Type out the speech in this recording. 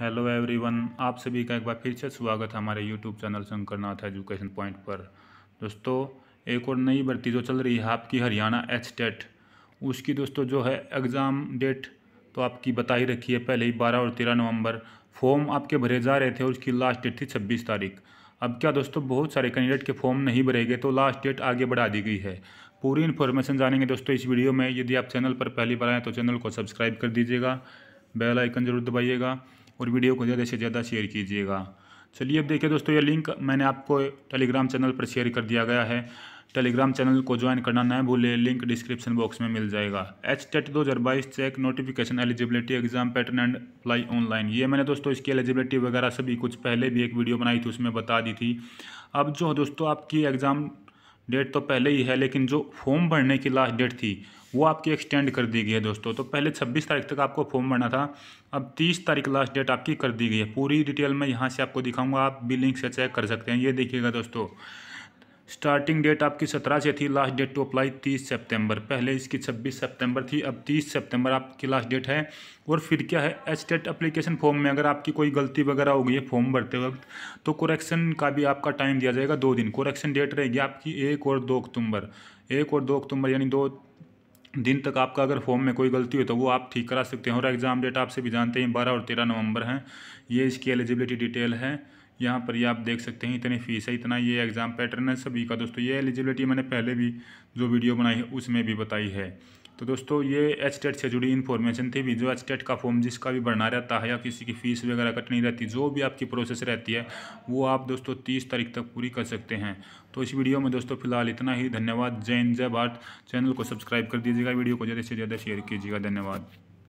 hello everyone आप सभी का एक बार फिर से स्वागत है हमारे YouTube channel Shankarnath education point पर दोस्तों एक और नई भर्ती जो चल रही है आपकी हरियाणा एच टेट e उसकी दोस्तों जो है एग्ज़ाम डेट तो आपकी बता ही रखी है पहले ही बारह और तेरह नवंबर फॉर्म आपके भरे जा रहे थे और उसकी लास्ट डेट थी छब्बीस तारीख अब क्या दोस्तों बहुत सारे कैंडिडेट के फॉर्म नहीं भरे गए तो लास्ट डेट आगे बढ़ा दी गई है पूरी इन्फॉर्मेशन जानेंगे दोस्तों इस वीडियो में यदि आप चैनल पर पहली बार आएँ तो चैनल को सब्सक्राइब कर दीजिएगा बेल आइकन जरूर दबाइएगा और वीडियो को ज़्यादा से ज़्यादा शेयर कीजिएगा चलिए अब देखिए दोस्तों ये लिंक मैंने आपको टेलीग्राम चैनल पर शेयर कर दिया गया है टेलीग्राम चैनल को ज्वाइन करना न भूलें लिंक डिस्क्रिप्शन बॉक्स में मिल जाएगा एच टेट दो हज़ार बाईस check notification eligibility exam pattern and apply online ये मैंने दोस्तों इसकी एलिजिबिलिटी वगैरह सभी कुछ पहले भी एक वीडियो बनाई थी उसमें बता दी थी अब जो दोस्तों आपकी एग्ज़ाम डेट तो पहले ही है लेकिन जो फॉर्म भरने की लास्ट डेट थी वो आपकी एक्सटेंड कर दी गई है दोस्तों तो पहले 26 तारीख तक आपको फॉर्म भरना था अब 30 तारीख लास्ट डेट आपकी कर दी गई है पूरी डिटेल मैं यहाँ से आपको दिखाऊंगा आप भी लिंक से चेक कर सकते हैं ये देखिएगा दोस्तों स्टार्टिंग डेट आपकी सत्रह से थी लास्ट डेट टू अप्लाई तीस सितंबर पहले इसकी छब्बीस सितंबर थी अब तीस सितंबर आपकी लास्ट डेट है और फिर क्या है एस्टेट अप्लीकेशन फॉर्म में अगर आपकी कोई गलती वगैरह हो गई है फॉर्म भरते वक्त तो कुरेक्शन का भी आपका टाइम दिया जाएगा दो दिन कुरेक्शन डेट रहेगी आपकी एक और दो अक्टूबर एक और दो अक्टूबर यानी दो दिन तक आपका अगर फॉर्म में कोई गलती हो तो वो आप ठीक करा सकते हैं और एग्ज़ाम डेट आपसे भी जानते हैं बारह और तेरह नवंबर हैं ये इसकी एलिजिबिलिटी डिटेल है यहाँ पर ये आप देख सकते हैं इतनी फ़ीस है इतना ये एग्ज़ाम पैटर्न है सभी का दोस्तों ये एलिजिबिलिटी मैंने पहले भी जो वीडियो बनाई है उसमें भी बताई है तो दोस्तों ये एच टेट से जुड़ी इन्फॉर्मेशन थी भी जो एच टेट का फॉर्म जिसका भी भरना रहता है या किसी की फ़ीस वगैरह कटनी रहती जो भी आपकी प्रोसेस रहती है वो आप दोस्तों तीस तारीख तक पूरी कर सकते हैं तो इस वीडियो में दोस्तों फिलहाल इतना ही धन्यवाद जय हिंद जय भारत चैनल को सब्सक्राइब कर दीजिएगा वीडियो को ज़्यादा से ज़्यादा शेयर कीजिएगा धन्यवाद